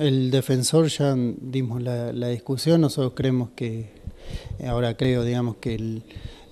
El defensor ya dimos la, discusión, nosotros creemos que, ahora creo, digamos, que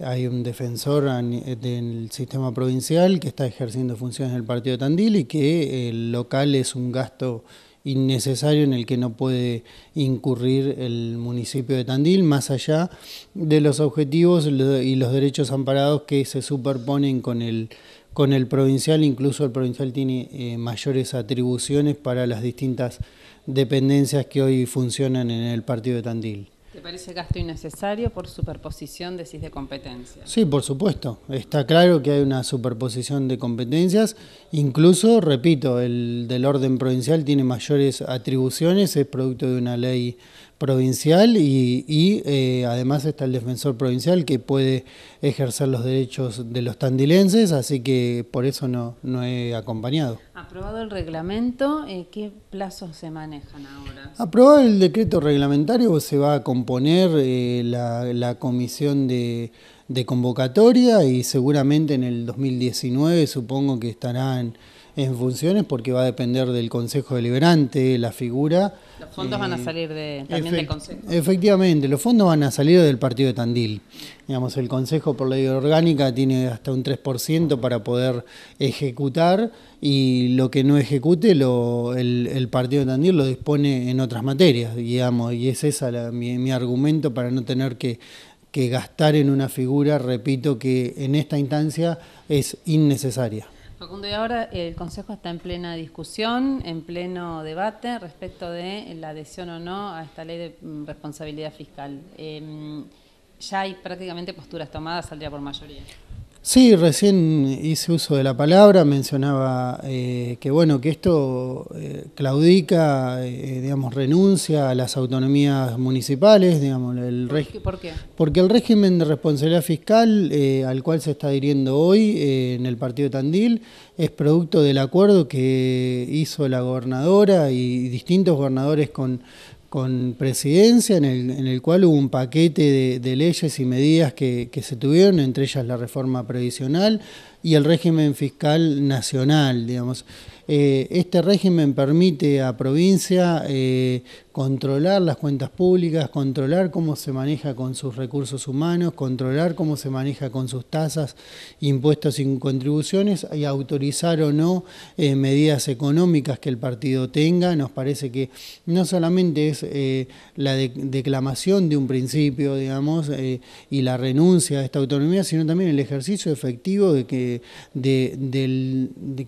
hay un defensor eh, del sistema provincial que está ejerciendo funciones en el partido de Tandil y que el local es un gasto innecesario en el que no puede incurrir el municipio de Tandil, más allá de los objetivos y los derechos amparados que se superponen con el, con el provincial, incluso el provincial tiene eh, mayores atribuciones para las distintas dependencias que hoy funcionan en el partido de Tandil. ¿Te parece gasto innecesario por superposición, decís, de competencias? Sí, por supuesto. Está claro que hay una superposición de competencias. Incluso, repito, el del orden provincial tiene mayores atribuciones, es producto de una ley provincial y, eh, además está el defensor provincial que puede ejercer los derechos de los tandilenses, así que por eso no, no he acompañado. Aprobado el reglamento, eh, ¿qué plazos se manejan ahora? Aprobado el decreto reglamentario, se va a componer eh, la, comisión de, de convocatoria y seguramente en el 2019 supongo que estarán en funciones porque va a depender del Consejo Deliberante, la figura. Los fondos van a eh, salir de, también del Consejo. Efectivamente, los fondos van a salir del partido de Tandil. Digamos, el Consejo por Ley Orgánica tiene hasta un 3% para poder ejecutar y lo que no ejecute lo, el, partido de Tandil lo dispone en otras materias, digamos, y es ese mi, mi argumento para no tener que gastar en una figura, repito, que en esta instancia es innecesaria. Facundo, y ahora el Consejo está en plena discusión, en pleno debate respecto de la adhesión o no a esta ley de mm, responsabilidad fiscal. Em, ya hay prácticamente posturas tomadas, saldría por mayoría. Sí, recién hice uso de la palabra, mencionaba eh, que bueno, que esto eh, claudica, eh, digamos, renuncia a las autonomías municipales, digamos, el régimen. ¿Por qué? Porque el régimen de responsabilidad fiscal eh, al cual se está adhiriendo hoy en el partido Tandil es producto del acuerdo que hizo la gobernadora y distintos gobernadores con, con presidencia, en el, cual hubo un paquete de, leyes y medidas que, se tuvieron, entre ellas la reforma previsional y el régimen fiscal nacional, digamos. Eh, este régimen permite a provincia eh, controlar las cuentas públicas, controlar cómo se maneja con sus recursos humanos, controlar cómo se maneja con sus tasas, impuestos y contribuciones y autorizar o no eh, medidas económicas que el partido tenga. Nos parece que no solamente es eh, la declamación de un principio, digamos, eh, y la renuncia a esta autonomía, sino también el ejercicio efectivo de que,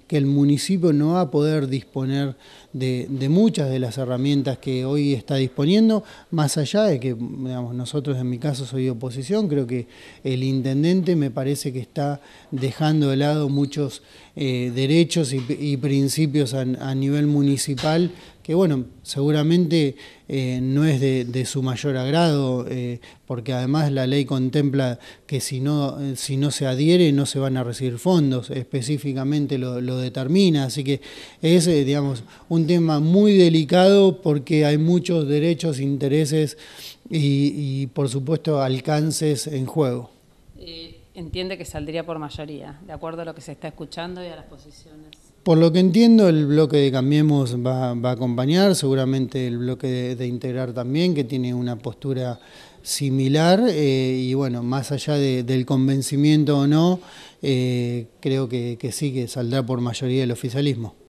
el municipio no va a poder disponer de, muchas de las herramientas que hoy está disponiendo, más allá de que, nosotros en mi caso soy de oposición, creo que el intendente me parece que está dejando de lado muchos eh, derechos y, principios a nivel municipal que bueno, seguramente eh, no es de, su mayor agrado, eh, porque además la ley contempla que si no, eh, si no se adhiere no se van a recibir fondos, específicamente lo, determina, así que es, digamos, un tema muy delicado porque hay muchos derechos, intereses y, y por supuesto, alcances en juego entiende que saldría por mayoría, de acuerdo a lo que se está escuchando y a las posiciones. Por lo que entiendo, el bloque de Cambiemos va, va a acompañar, seguramente el bloque de, Integrar también, que tiene una postura similar, eh, y bueno, más allá del convencimiento o no, eh, creo que, que sí, que saldrá por mayoría el oficialismo.